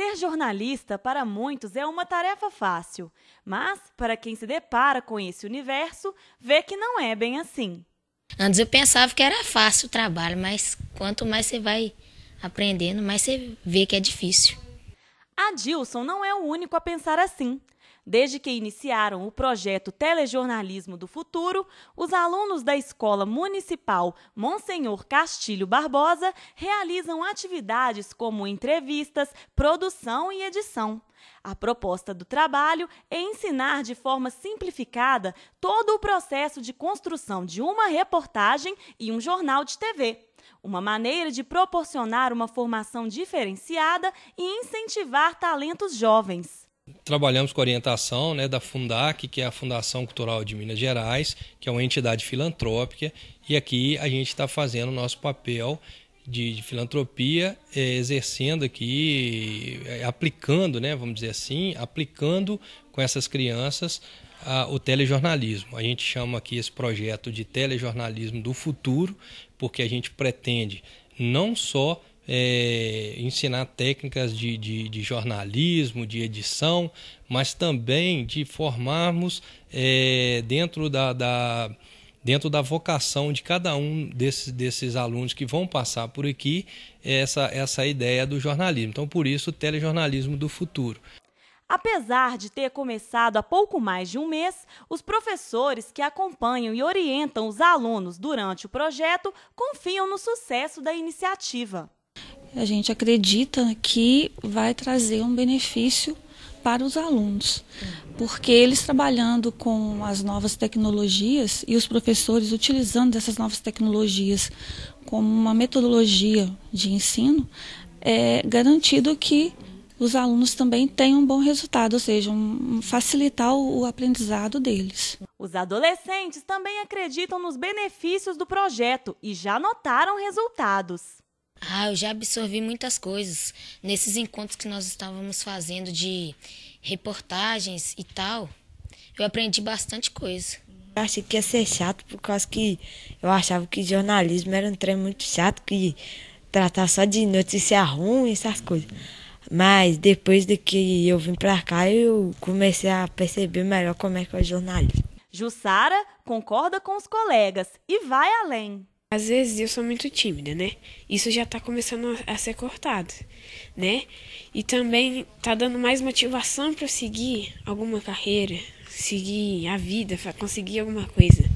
Ser jornalista para muitos é uma tarefa fácil, mas para quem se depara com esse universo, vê que não é bem assim. Antes eu pensava que era fácil o trabalho, mas quanto mais você vai aprendendo, mais você vê que é difícil. Adilson não é o único a pensar assim. Desde que iniciaram o projeto Telejornalismo do Futuro, os alunos da Escola Municipal Monsenhor Castilho Barbosa realizam atividades como entrevistas, produção e edição. A proposta do trabalho é ensinar de forma simplificada todo o processo de construção de uma reportagem e um jornal de TV. Uma maneira de proporcionar uma formação diferenciada e incentivar talentos jovens trabalhamos com orientação né, da Fundac, que é a Fundação Cultural de Minas Gerais, que é uma entidade filantrópica, e aqui a gente está fazendo o nosso papel de, de filantropia, eh, exercendo aqui, eh, aplicando, né, vamos dizer assim, aplicando com essas crianças o telejornalismo. A gente chama aqui esse projeto de telejornalismo do futuro, porque a gente pretende não só é, ensinar técnicas de, de, de, jornalismo, de edição, mas também de formarmos é, dentro da, da dentro da vocação de cada um desses, desses alunos que vão passar por aqui é, essa, essa ideia do jornalismo. Então, por isso, o telejornalismo do futuro. Apesar de ter começado há pouco mais de um mês, os professores que acompanham e orientam os alunos durante o projeto confiam no sucesso da iniciativa a gente acredita que vai trazer um benefício para os alunos, porque eles trabalhando com as novas tecnologias e os professores utilizando essas novas tecnologias como uma metodologia de ensino, é garantido que os alunos também tenham um bom resultado, ou seja, um, facilitar o, o aprendizado deles. Os adolescentes também acreditam nos benefícios do projeto e já notaram resultados. Ah, eu já absorvi muitas coisas nesses encontros que nós estávamos fazendo de reportagens e tal. Eu aprendi bastante coisa. Eu achei que ia ser chato por causa que eu achava que jornalismo era um trem muito chato, que tratar só de notícia ruim, essas coisas. Mas depois de que eu vim para cá, eu comecei a perceber melhor como é que é o jornalismo. Jussara concorda com os colegas e vai além. Às vezes eu sou muito tímida, né? Isso já tá começando a ser cortado, né? E também tá dando mais motivação para eu seguir alguma carreira, seguir a vida, conseguir alguma coisa.